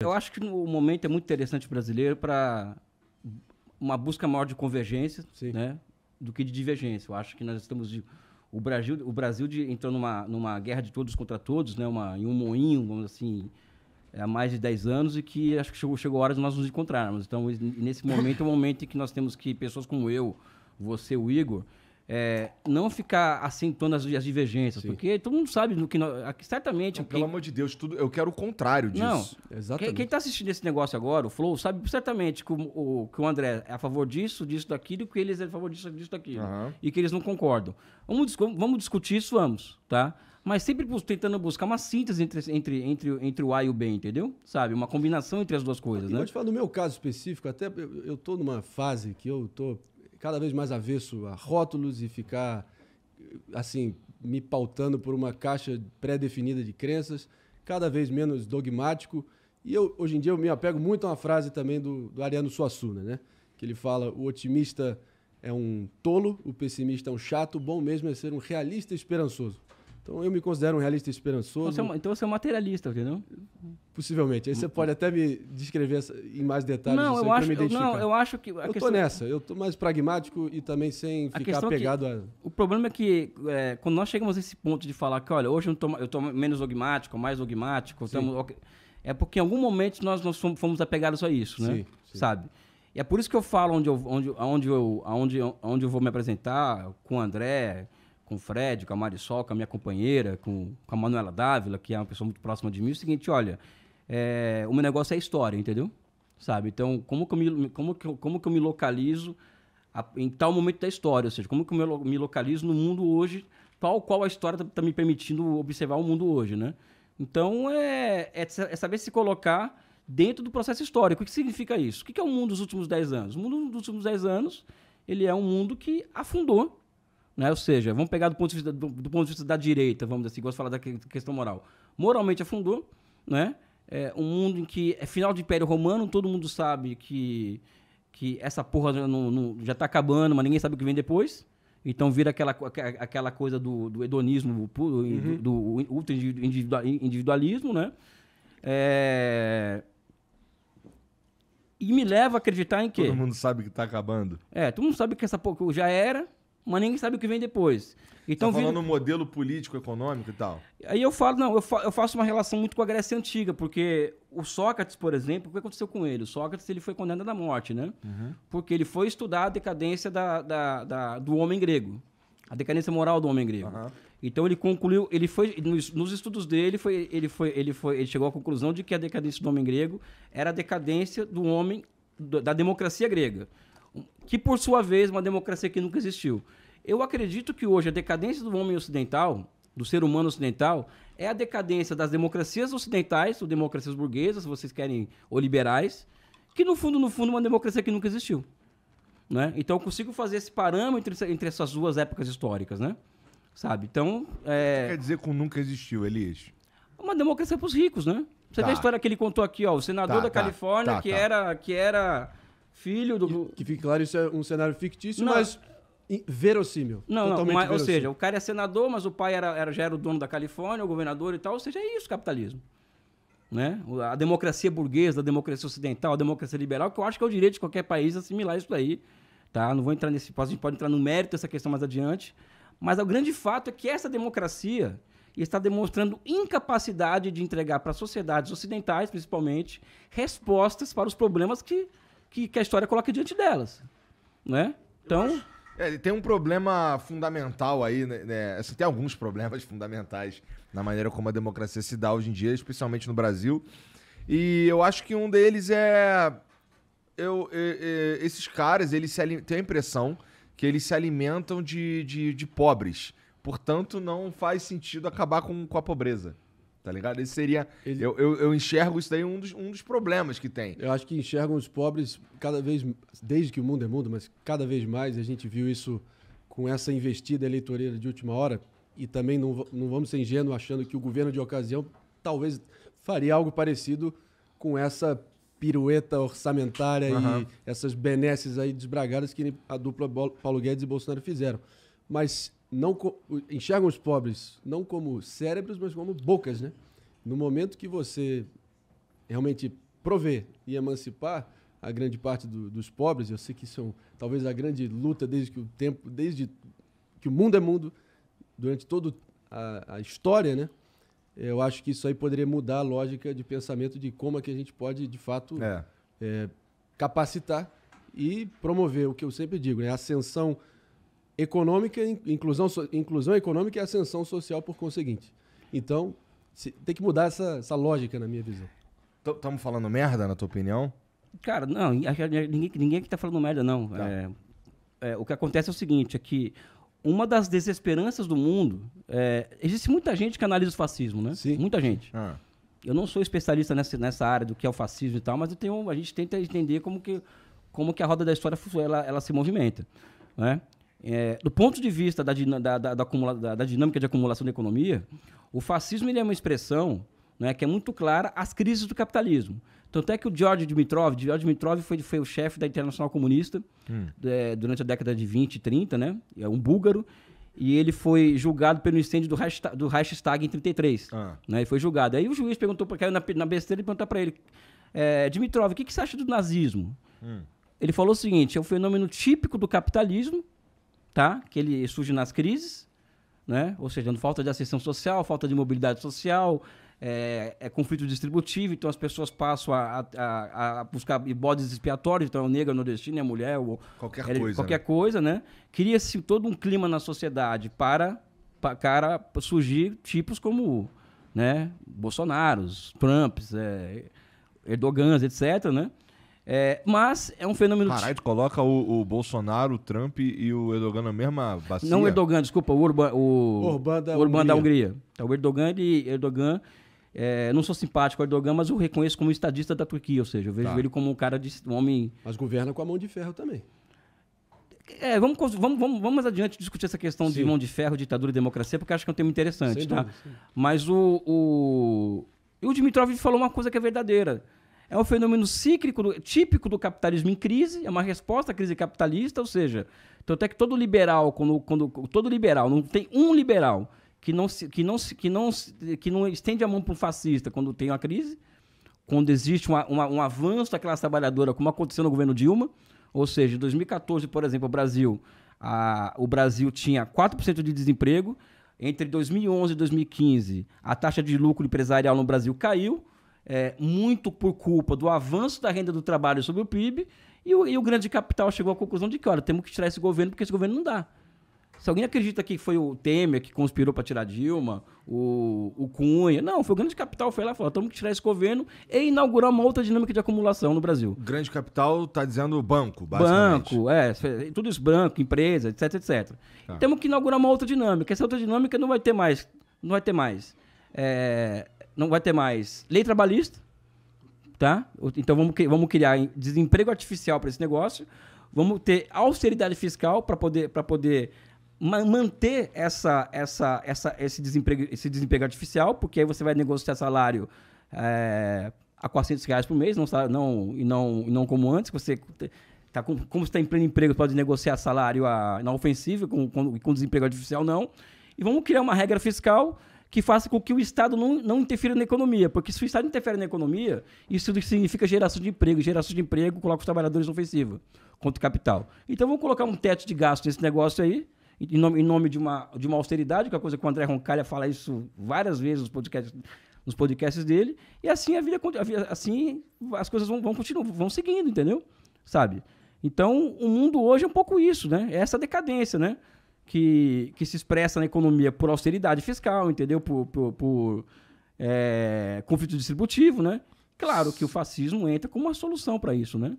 Eu acho que o momento é muito interessante brasileiro para uma busca maior de convergência né, do que de divergência. Eu acho que nós estamos. De, o Brasil, o Brasil de, entrou numa, numa guerra de todos contra todos, né, uma, em um moinho, vamos assim, há mais de 10 anos e que acho que chegou, chegou a hora de nós nos encontrarmos. Então, nesse momento é o momento em que nós temos que pessoas como eu, você, o Igor, é, não ficar acentuando as, as divergências, Sim. porque todo mundo sabe no que nós, certamente. Não, quem... Pelo amor de Deus, tudo, eu quero o contrário disso. Não, Exatamente. Quem está assistindo esse negócio agora, o Flow, sabe certamente que o, o, que o André é a favor disso, disso, daquilo, e que eles é a favor disso, disso, daquilo. Uhum. E que eles não concordam. Vamos, vamos discutir isso, vamos, tá? Mas sempre tentando buscar uma síntese entre, entre, entre, entre o A e o B, entendeu? Sabe? Uma combinação entre as duas coisas, eu né? Vou te falar, no meu caso específico, até eu, estou numa fase que eu estou cada vez mais avesso a rótulos e ficar, assim, me pautando por uma caixa pré-definida de crenças, cada vez menos dogmático. E eu, hoje em dia eu me apego muito a uma frase também do, do Ariano Suassuna, né? Que ele fala: o otimista é um tolo, o pessimista é um chato, o bom mesmo é ser um realista esperançoso. Então eu me considero um realista esperançoso. Então, é então você é um materialista, entendeu? Possivelmente. Aí você pode até me descrever em mais detalhes não, eu acho, eu, não, eu acho que. eu estou tô nessa, eu tô mais pragmático e também sem ficar pegado é a. O problema é que é, quando nós chegamos a esse ponto de falar que, olha, hoje eu tô, menos dogmático, mais dogmático, tamo, é porque em algum momento nós, nós fomos apegados a isso, né? Sim, sim. Sabe? E é por isso que eu falo onde eu, onde, onde, eu, onde, onde eu vou me apresentar, com o André com o Fred, com a Marisol, com a minha companheira, com, com a Manuela Dávila, que é uma pessoa muito próxima de mim, é o seguinte, olha, é, o meu negócio é história, entendeu? Sabe? Então, como que eu me, como que como que eu me localizo a, em tal momento da história? Ou seja, como que eu me, me localizo no mundo hoje, tal qual a história está tá me permitindo observar o mundo hoje, né? Então, é, é, é saber se colocar dentro do processo histórico. O que significa isso? O que é o mundo dos últimos 10 anos? O mundo dos últimos 10 anos ele é um mundo que afundou né? Ou seja, vamos pegar do ponto de vista, do, do ponto de vista da direita, vamos dizer assim, gosto de falar da questão moral. Moralmente afundou, né? É um mundo em que é final do Império Romano, todo mundo sabe que, que essa porra não, não, já está acabando, mas ninguém sabe o que vem depois. Então vira aquela, aquela coisa do, do hedonismo, do, uhum. do, do ultra individualismo, né? É... E me leva a acreditar em que... Todo mundo sabe que está acabando. É, todo mundo sabe que essa porra já era, mas ninguém sabe o que vem depois. Tá então, tá falando no modelo político, econômico e tal. Aí eu falo, não, eu, fa eu, faço uma relação muito com a Grécia Antiga, porque o Sócrates, por exemplo, o que aconteceu com ele? O Sócrates ele foi condenado à morte, né? Uhum. Porque ele foi estudar a decadência da, da, da, do homem grego, a decadência moral do homem grego. Uhum. Então ele concluiu, ele foi nos, nos estudos dele, foi, ele foi, ele foi, ele chegou à conclusão de que a decadência do homem grego era a decadência do homem da democracia grega que por sua vez uma democracia que nunca existiu. Eu acredito que hoje a decadência do homem ocidental, do ser humano ocidental, é a decadência das democracias ocidentais, ou democracias burguesas, se vocês querem, ou liberais, que no fundo, no fundo, é uma democracia que nunca existiu. Né? Então eu consigo fazer esse parâmetro entre, essas duas épocas históricas, né? Sabe? Então. É... Que quer dizer com nunca existiu, Elias? Uma democracia para os ricos, né? Você tá. vê a história que ele contou aqui, ó, o senador tá, da tá, Califórnia tá, que tá. era que era filho do. Que, que fique claro, isso é um cenário fictício, não. mas verossímil. Não, não mas, ou seja, o cara é senador, mas o pai era, era, já era o dono da Califórnia, o governador e tal. Ou seja, é isso capitalismo. Né? A democracia burguesa, a democracia ocidental, a democracia liberal, que eu acho que é o direito de qualquer país assimilar isso daí. Tá? Não vou entrar nesse. A gente pode entrar no mérito dessa questão mais adiante. Mas o grande fato é que essa democracia está demonstrando incapacidade de entregar para sociedades ocidentais, principalmente, respostas para os problemas que que, que a história coloca diante delas, né? Então... É, tem um problema fundamental aí, né, né? Assim, tem alguns problemas fundamentais na maneira como a democracia se dá hoje em dia, especialmente no Brasil. E eu acho que um deles é. Eu, esses caras, eles se alim... a impressão que eles se alimentam de, de, de, pobres. Portanto, não faz sentido acabar com, com a pobreza tá ligado? Esse seria. Ele... Eu, eu, eu, enxergo isso daí um dos, um dos problemas que tem. Eu acho que enxergam os pobres cada vez, desde que o mundo é mundo, mas cada vez mais a gente viu isso com essa investida eleitoreira de última hora. E também não, não vamos ser ingênuos achando que o governo de ocasião talvez faria algo parecido com essa pirueta orçamentária uhum. e essas benesses aí desbragadas que a dupla Paulo Guedes e Bolsonaro fizeram. Mas não enxergam os pobres não como cérebros, mas como bocas, né? No momento que você realmente prover e emancipar a grande parte do, dos pobres, eu sei que são talvez a grande luta desde que o tempo, desde que o mundo é mundo, durante toda a, história, né? Eu acho que isso aí poderia mudar a lógica de pensamento de como é que a gente pode, de fato, é. É, capacitar e promover o que eu sempre digo, né? A ascensão econômica, inclusão, inclusão econômica e ascensão social por conseguinte. Então, se, tem que mudar essa, essa lógica, na minha visão. Estamos falando merda, na tua opinião? Cara, não, ninguém, ninguém aqui está falando merda, não. Tá. É, é, o que acontece é o seguinte, é que uma das desesperanças do mundo... É, existe muita gente que analisa o fascismo, né? Sim. Muita gente. Ah. Eu não sou especialista nessa, nessa área do que é o fascismo e tal, mas tenho, a gente tenta entender como que, como que a roda da história ela, ela se movimenta, né? É, do ponto de vista da, da, da, da, dinâmica de acumulação da economia, o fascismo é uma expressão né, que é muito clara às crises do capitalismo. Tanto é que o George Dimitrov, George Dimitrov foi, foi o chefe da Internacional Comunista hum. é, durante a década de 20 e 30, né? É um búlgaro. E ele foi julgado pelo incêndio do Reichstag, do Reichstag em 33. Ah. Né? E foi julgado. Aí o juiz perguntou, caiu na, na besteira e perguntou para ele, é, Dimitrov, o que, que você acha do nazismo? Hum. Ele falou o seguinte, é um fenômeno típico do capitalismo, tá? que ele surge nas crises, né? ou seja, falta de ascensão social, falta de mobilidade social, é, é, conflito distributivo, então as pessoas passam a, a, a buscar bodes expiatórios, então é o negro, é o nordestino, é a mulher, ou qualquer é, coisa. Qualquer né? coisa, né? Cria-se todo um clima na sociedade para, para cara, surgir tipos como né, Bolsonaros, Trumps, é, Erdogans, etc., né? É, mas é um fenômeno. Caralho, coloca o, o, Bolsonaro, o Trump e o Erdogan na mesma bacia? Não o Erdogan, desculpa, o Urban, o, Urban, da, Urban Hungria. da Hungria. Então, o Erdogan, e Erdogan é, não sou simpático ao Erdogan, mas o reconheço como estadista da Turquia, ou seja, eu vejo tá. ele como um cara de um homem. Mas governa com a mão de ferro também. É, vamos, vamos, vamos, vamos adiante discutir essa questão sim. de mão de ferro, ditadura e democracia, porque acho que é um tema interessante, Sem tá? Dúvida, mas o, o. o Dimitrov falou uma coisa que é verdadeira é um fenômeno cíclico, típico do capitalismo em crise, é uma resposta à crise capitalista, ou seja, então até que todo liberal, quando, quando todo liberal, não tem um liberal que não, se, que não, se, que não, que não estende a mão para um fascista quando tem uma crise, quando existe uma, uma, um avanço da classe trabalhadora, como aconteceu no governo Dilma, ou seja, em 2014, por exemplo, o Brasil, a, o Brasil tinha 4% de desemprego, entre 2011 e 2015, a taxa de lucro empresarial no Brasil caiu, é, muito por culpa do avanço da renda do trabalho sobre o PIB, e o, e o grande capital chegou à conclusão de que, olha, temos que tirar esse governo porque esse governo não dá. Se alguém acredita que foi o Temer que conspirou para tirar Dilma, o, o Cunha. Não, foi o grande capital, foi lá e falou: temos que tirar esse governo e inaugurar uma outra dinâmica de acumulação no Brasil. Grande capital está dizendo banco, basicamente. Banco, é, tudo isso, banco, empresa, etc, etc. Tá. Temos que inaugurar uma outra dinâmica. Essa outra dinâmica não vai ter mais. Não vai ter mais. É, não vai ter mais lei trabalhista, tá? Então vamos, vamos criar desemprego artificial para esse negócio, vamos ter austeridade fiscal para poder, para poder manter essa, essa, essa, esse, desemprego, esse desemprego artificial, porque aí você vai negociar salário é, a 400 reais por mês, não, não, e não, não como antes, você tá com, como você está em pleno emprego, pode negociar salário a, ah, na ofensiva, com, com, com desemprego artificial não. E vamos criar uma regra fiscal que faça com que o Estado não, não interfira na economia. Porque se o Estado interfere na economia, isso significa geração de emprego. Geração de emprego coloca os trabalhadores ofensiva contra o capital. Então vamos colocar um teto de gasto nesse negócio aí, em nome, em nome de, uma, de uma austeridade, que é a coisa que o André Roncalha fala isso várias vezes nos podcasts, nos podcasts dele. E assim a vida, a vida assim as coisas vão, vão vão seguindo, entendeu? Sabe? Então, o mundo hoje é um pouco isso, né? É essa decadência, né? que, que se expressa na economia por austeridade fiscal, entendeu? Por, por, por é, conflito distributivo, né? Claro que o fascismo entra como uma solução para isso, né?